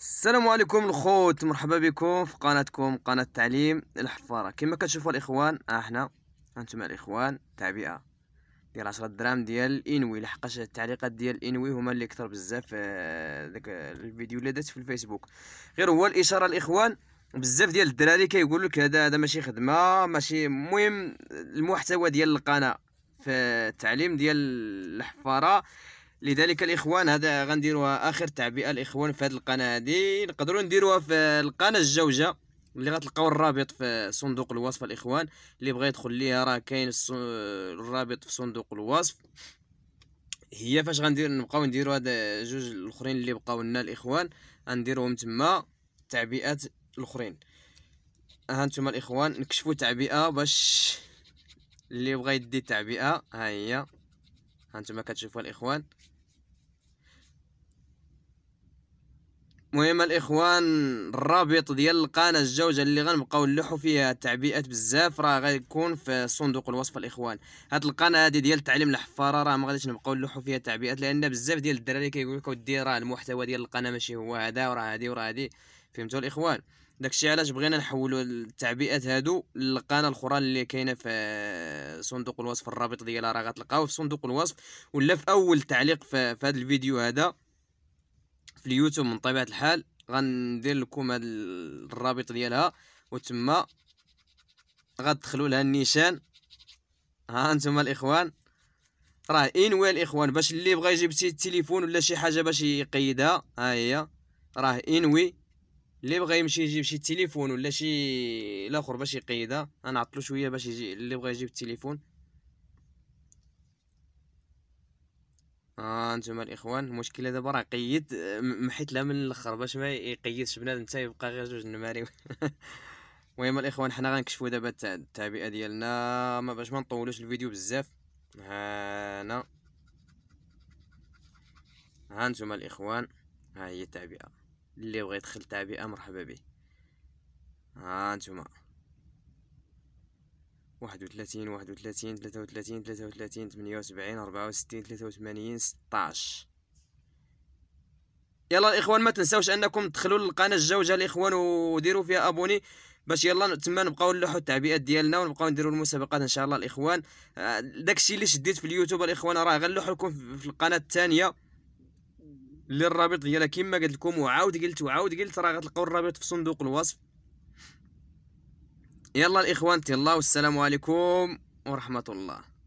السلام عليكم الخوت مرحبا بكم في قناتكم قناة تعليم الحفارة كما كتشوفوا الاخوان ها آه، حنا هانتوما الاخوان تعبئة ديال عشرة دراهم ديال الانوي لحقاش التعليقات ديال الانوي هما اللي كثر بزاف آه، داك الفيديو اللي دات في الفيسبوك غير هو الاشارة الاخوان بزاف ديال الدراري كيقول لك هذا هذا ماشي خدمة ماشي المهم المحتوى ديال القناة في التعليم ديال الحفارة لذلك الاخوان هذا غنديروها اخر تعبئه الاخوان في هذه القناه هذه نقدروا نديروها في القناه الجوجه اللي غتلقاو الرابط في صندوق الوصف الاخوان اللي بغى يدخل ليها راه كاين الرابط في صندوق الوصف هي فاش غندير نبقاو نديرو هاد جوج الاخرين اللي بقاو لنا الاخوان غنديروهم تما تعبئات الاخرين ها انتم الاخوان نكشفوا تعبئه باش اللي بغى يدي تعبئه ها هي هانتوما كتشوفوا الاخوان مهم الاخوان الرابط ديال القناه الجوجه اللي غنبقاو نلوحو فيها التعبئات بزاف راه غيكون في صندوق الوصف الاخوان هاد القناه هادي ديال تعليم الحفاره راه ما غاديش نبقاو نلوحو فيها التعبئات لان بزاف ديال الدراري كيقول لك اودي راه المحتوى ديال القناه ماشي هو هذا وراه هادي وراه هادي فهمتوا الاخوان داكشي علاش بغينا نحولوا التعبئات هادو للقناه الاخرى اللي كاينه في صندوق الوصف الرابط ديالها راه غتلقاوه في صندوق الوصف ولا في اول تعليق في, في هذا الفيديو هذا في اليوتيوب من طبيعه الحال غندير لكم هاد الرابط ديالها وتما غتدخلوا لها النيشان ها انتم الاخوان راه انوي الاخوان باش اللي بغى يجيب التليفون ولا شي حاجه باش يقيدها ها هي راه انوي اللي بغى يمشي يجيب شي تليفون ولا شي الاخر باش يقيدها انا عطلو شويه باش يجي اللي بغى يجيب التليفون اه نتوما الاخوان المشكله دابا راه قيد آه، محيت لها من الاخر باش ما يقيدش بنادم حتى يبقى غير جوج نماري المهم الاخوان حنا غنكشفوا دابا التعبئه ديالنا ما باش ما نطولوش الفيديو بزاف هانا ها نتوما الاخوان ها هي التعبئه اللي بغى يدخل تعبئه مرحبا به ها نتوما واحد وثلاثين واحد وثلاثين ثلاثة وثلاثين ثلاثة وثلاثين ثمانية وسبعين أربعة وستين ثلاثة وثمانين ستاش يلا الإخوان ما تنساوش أنكم تدخلوا للقناة الجوجة الإخوان وديروا فيها أبوني باش يلا تما نبقاو نلوحو التعبئات ديالنا ونبقاو نديرو المسابقات ان شاء الله الاخوان آه، داكشي اللي شديت في اليوتيوب الاخوان راه غنلوح لكم في القناه الثانيه للرابط الرابط ديالها كما قلت لكم وعاود قلت وعاود قلت راه غتلقاو الرابط في صندوق الوصف يلا الإخوان الله والسلام عليكم ورحمة الله